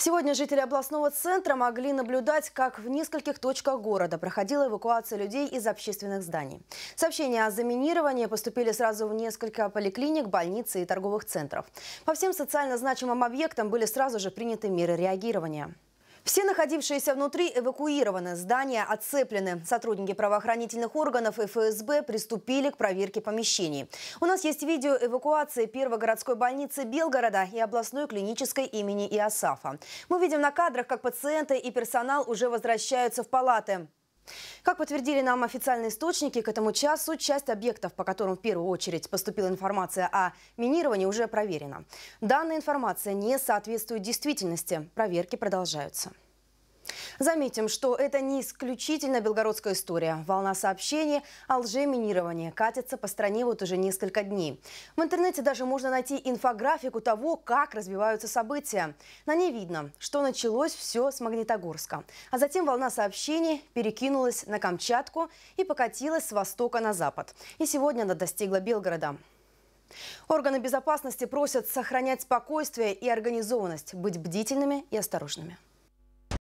Сегодня жители областного центра могли наблюдать, как в нескольких точках города проходила эвакуация людей из общественных зданий. Сообщения о заминировании поступили сразу в несколько поликлиник, больниц и торговых центров. По всем социально значимым объектам были сразу же приняты меры реагирования. Все находившиеся внутри эвакуированы, здания отцеплены. Сотрудники правоохранительных органов и ФСБ приступили к проверке помещений. У нас есть видео эвакуации первой городской больницы Белгорода и областной клинической имени Иосафа. Мы видим на кадрах, как пациенты и персонал уже возвращаются в палаты. Как подтвердили нам официальные источники, к этому часу часть объектов, по которым в первую очередь поступила информация о минировании, уже проверена. Данная информация не соответствует действительности. Проверки продолжаются. Заметим, что это не исключительно белгородская история. Волна сообщений о лжеминировании катится по стране вот уже несколько дней. В интернете даже можно найти инфографику того, как развиваются события. На ней видно, что началось все с Магнитогорска. А затем волна сообщений перекинулась на Камчатку и покатилась с востока на запад. И сегодня она достигла Белгорода. Органы безопасности просят сохранять спокойствие и организованность, быть бдительными и осторожными.